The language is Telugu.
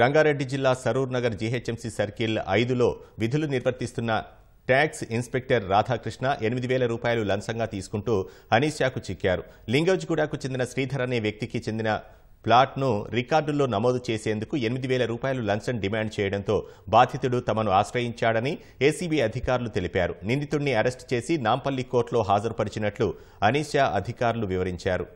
రంగారెడ్డి జిల్లా సరూర్ నగర్ జీహెచ్ఎంసీ సర్కిల్ ఐదులో విధులు నిర్వర్తిస్తున్న ట్యాక్స్ ఇన్స్పెక్టర్ రాధాకృష్ణ ఎనిమిది వేల రూపాయలు లంచంగా తీసుకుంటూ అనీషాకు చిక్కారు లింగోజ్గూడకు చెందిన శ్రీధర్ అనే వ్యక్తికి చెందిన ప్లాట్ను రికార్డుల్లో నమోదు చేసేందుకు ఎనిమిది వేల రూపాయలు లంచం డిమాండ్ చేయడంతో బాధితుడు తమను ఆశ్రయించాడని ఏసీబీ అధికారులు తెలిపారు నిందితుడిని అరెస్టు చేసి నాంపల్లి కోర్టులో హాజరుపరిచినట్లు అనీషా అధికారులు వివరించారు